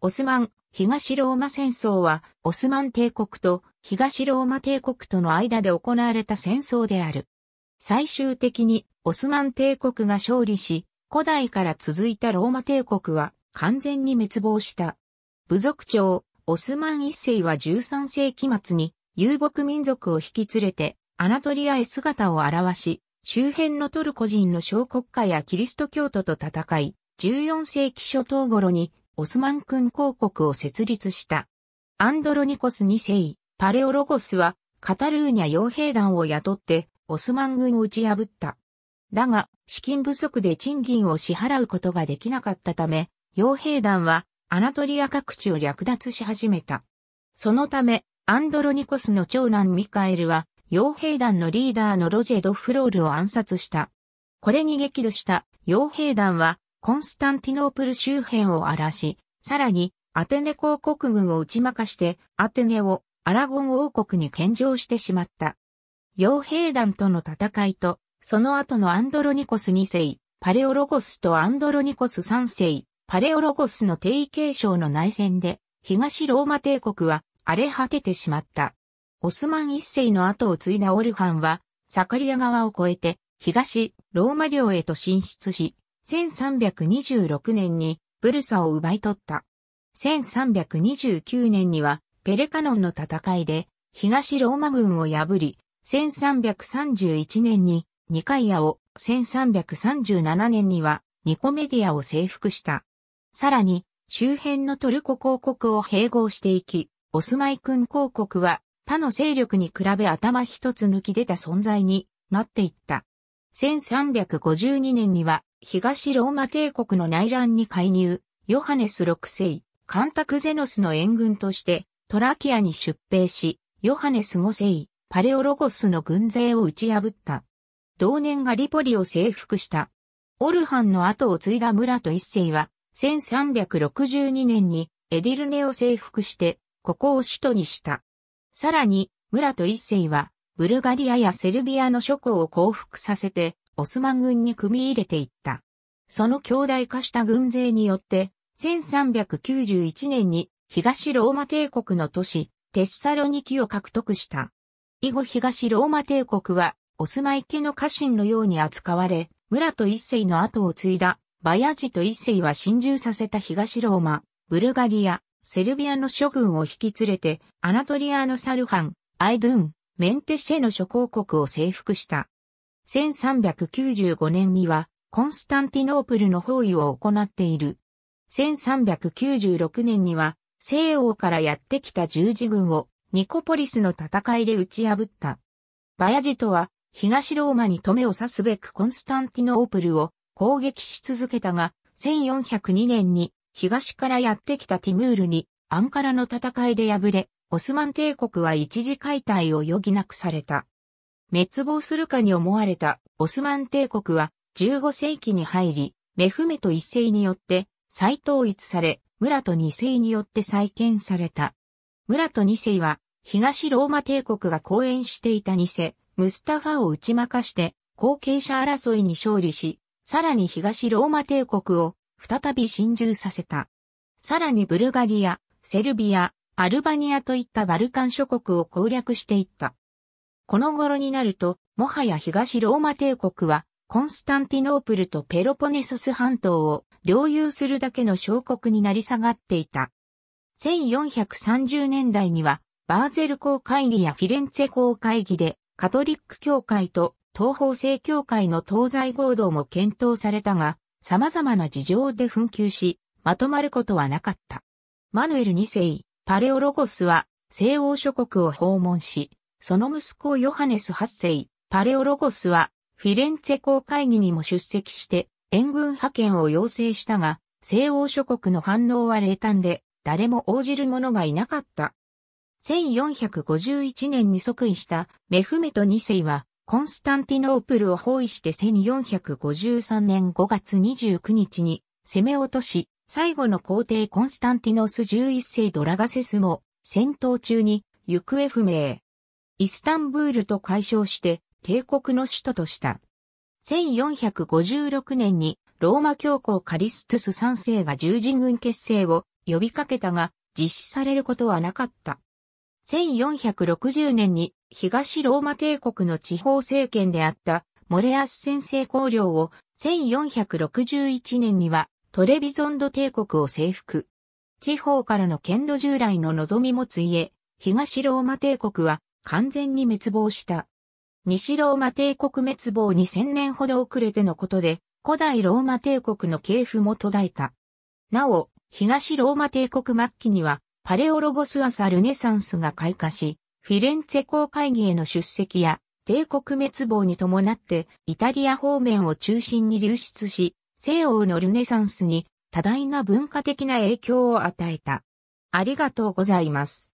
オスマン、東ローマ戦争は、オスマン帝国と東ローマ帝国との間で行われた戦争である。最終的に、オスマン帝国が勝利し、古代から続いたローマ帝国は完全に滅亡した。部族長、オスマン一世は13世紀末に遊牧民族を引き連れて、アナトリアへ姿を現し、周辺のトルコ人の小国家やキリスト教徒と戦い、14世紀初頭頃にオスマン君公国を設立した。アンドロニコス2世、パレオロゴスは、カタルーニャ傭兵団を雇って、オスマン軍を打ち破った。だが、資金不足で賃金を支払うことができなかったため、傭兵団は、アナトリア各地を略奪し始めた。そのため、アンドロニコスの長男ミカエルは、傭兵団のリーダーのロジェド・フロールを暗殺した。これに激怒した傭兵団はコンスタンティノープル周辺を荒らし、さらにアテネ公国軍を打ち負かしてアテネをアラゴン王国に献上してしまった。傭兵団との戦いと、その後のアンドロニコス2世、パレオロゴスとアンドロニコス3世、パレオロゴスの定位継承の内戦で、東ローマ帝国は荒れ果ててしまった。オスマン一世の後を継いだオルファンは、サカリア川を越えて、東ローマ領へと進出し、1326年にブルサを奪い取った。1329年にはペレカノンの戦いで東ローマ軍を破り、1331年にニカイアを、1337年にはニコメディアを征服した。さらに周辺のトルコ公国を併合していき、オスマイ君公国は他の勢力に比べ頭一つ抜き出た存在になっていった。1352年には東ローマ帝国の内乱に介入、ヨハネス6世、カンタクゼノスの援軍としてトラキアに出兵し、ヨハネス5世、パレオロゴスの軍勢を打ち破った。同年がリポリを征服した。オルハンの後を継いだ村と一世は、1362年にエディルネを征服して、ここを首都にした。さらに、村と一世は、ブルガリアやセルビアの諸侯を降伏させて、オスマン軍に組み入れていった。その強大化した軍勢によって、1391年に東ローマ帝国の都市、テッサロニキを獲得した。以後東ローマ帝国は、オスマイ家の家臣のように扱われ、村と一世の後を継いだ、バヤジと一世は侵入させた東ローマ、ブルガリア、セルビアの諸軍を引き連れて、アナトリアのサルハン、アイドゥン、メンテシェの諸公国を征服した。1395年には、コンスタンティノープルの包囲を行っている。1396年には、西欧からやってきた十字軍をニコポリスの戦いで打ち破った。バヤジトは東ローマに止めを刺すべくコンスタンティノープルを攻撃し続けたが、1402年に東からやってきたティムールにアンカラの戦いで敗れ、オスマン帝国は一時解体を余儀なくされた。滅亡するかに思われたオスマン帝国は15世紀に入り、メフメト一世によって再統一され、ムラト二世によって再建された。ムラト二世は東ローマ帝国が公演していた偽、ムスタファを打ち負かして後継者争いに勝利し、さらに東ローマ帝国を再び侵入させた。さらにブルガリア、セルビア、アルバニアといったバルカン諸国を攻略していった。この頃になると、もはや東ローマ帝国は、コンスタンティノープルとペロポネソス半島を領有するだけの小国になり下がっていた。1430年代には、バーゼル公会議やフィレンツェ公会議で、カトリック教会と東方正教会の東西合同も検討されたが、様々な事情で紛糾し、まとまることはなかった。マヌエル2世、パレオロゴスは、西欧諸国を訪問し、その息子ヨハネス8世、パレオロゴスは、フィレンツェ公会議にも出席して、援軍派遣を要請したが、西欧諸国の反応は冷淡で、誰も応じる者がいなかった。1451年に即位したメフメト2世は、コンスタンティノープルを包囲して1453年5月29日に攻め落とし、最後の皇帝コンスタンティノス11世ドラガセスも戦闘中に行方不明。イスタンブールと解消して帝国の首都とした。1456年にローマ教皇カリストゥス3世が十字軍結成を呼びかけたが実施されることはなかった。1460年に東ローマ帝国の地方政権であったモレアス先制公領を1461年にはトレビゾンド帝国を征服。地方からの剣道従来の望みもついえ、東ローマ帝国は完全に滅亡した。西ローマ帝国滅亡に0 0 0年ほど遅れてのことで、古代ローマ帝国の系譜も途絶えた。なお、東ローマ帝国末期には、パレオロゴス朝ルネサンスが開花し、フィレンツェ公会議への出席や、帝国滅亡に伴って、イタリア方面を中心に流出し、西欧のルネサンスに多大な文化的な影響を与えた。ありがとうございます。